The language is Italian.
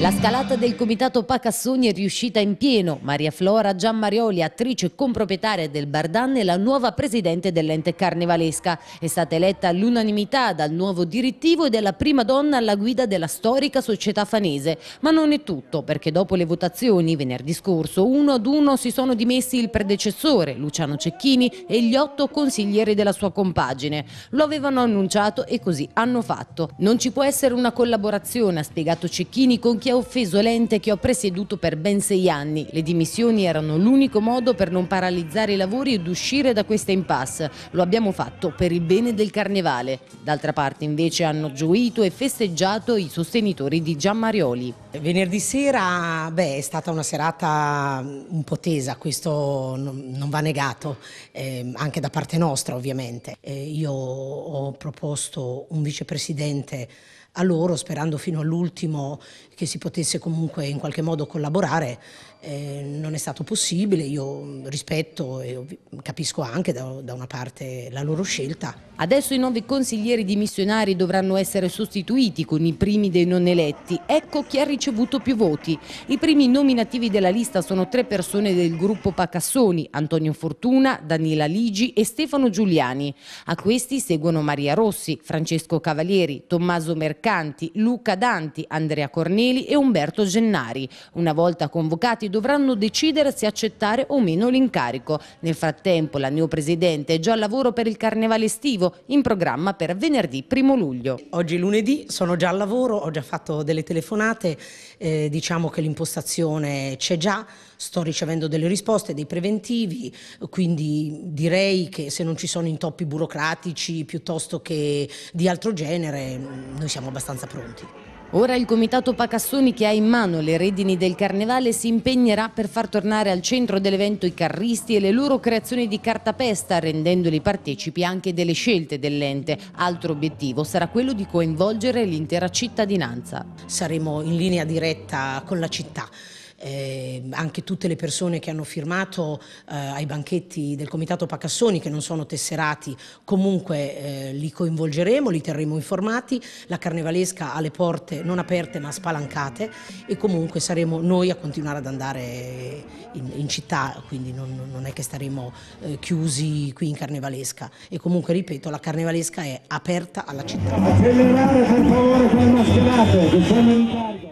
La scalata del comitato Pacassoni è riuscita in pieno. Maria Flora Giammarioli, attrice e comproprietaria del Bardan, è la nuova presidente dell'ente carnevalesca. È stata eletta all'unanimità dal nuovo direttivo ed è la prima donna alla guida della storica società fanese. Ma non è tutto, perché dopo le votazioni, venerdì scorso, uno ad uno si sono dimessi il predecessore, Luciano Cecchini, e gli otto consiglieri della sua compagine. Lo avevano annunciato e così hanno fatto. Non ci può essere una collaborazione, ha spiegato Cecchini con chi ha offeso l'ente che ho presieduto per ben sei anni. Le dimissioni erano l'unico modo per non paralizzare i lavori ed uscire da questa impasse. Lo abbiamo fatto per il bene del carnevale. D'altra parte invece hanno gioito e festeggiato i sostenitori di Gian Marioli. Venerdì sera beh, è stata una serata un po' tesa, questo non va negato, eh, anche da parte nostra ovviamente. Eh, io ho proposto un vicepresidente a loro sperando fino all'ultimo che si si potesse comunque in qualche modo collaborare, eh, non è stato possibile, io rispetto e capisco anche da, da una parte la loro scelta. Adesso i nuovi consiglieri dimissionari dovranno essere sostituiti con i primi dei non eletti, ecco chi ha ricevuto più voti. I primi nominativi della lista sono tre persone del gruppo Pacassoni, Antonio Fortuna, Daniela Ligi e Stefano Giuliani. A questi seguono Maria Rossi, Francesco Cavalieri, Tommaso Mercanti, Luca Danti, Andrea Corneli e Umberto Gennari. Una volta convocati dovranno decidere se accettare o meno l'incarico. Nel frattempo la neopresidente è già al lavoro per il carnevale estivo, in programma per venerdì 1 luglio. Oggi è lunedì sono già al lavoro, ho già fatto delle telefonate, eh, diciamo che l'impostazione c'è già, sto ricevendo delle risposte, dei preventivi, quindi direi che se non ci sono intoppi burocratici piuttosto che di altro genere, noi siamo abbastanza pronti. Ora il Comitato Pacassoni che ha in mano le redini del Carnevale si impegnerà per far tornare al centro dell'evento i carristi e le loro creazioni di cartapesta rendendoli partecipi anche delle scelte dell'ente. Altro obiettivo sarà quello di coinvolgere l'intera cittadinanza. Saremo in linea diretta con la città eh, anche tutte le persone che hanno firmato eh, ai banchetti del Comitato Pacassoni, che non sono tesserati, comunque eh, li coinvolgeremo, li terremo informati, la carnevalesca ha le porte non aperte ma spalancate e comunque saremo noi a continuare ad andare in, in città, quindi non, non, è che staremo eh, chiusi qui in carnevalesca e comunque ripeto la carnevalesca è aperta alla città. Accelerare per favore quel mascherato, che siamo in Italia.